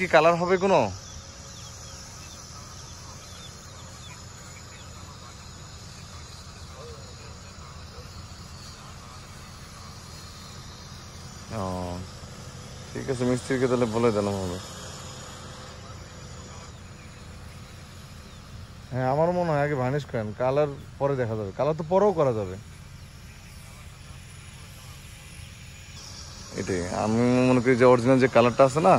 কি কালার হবে কোনো ঠিক আছে মিস্ত্রিকে তাহলে বলে দিলাম হবে হ্যাঁ আমার মনে হয় আগে ভার্নিশ করেন কালার পরে দেখা যাবে কালার তো পরেও করা যাবে এটাই আমি মনে করি যে অরিজিনাল যে কালারটা আছে না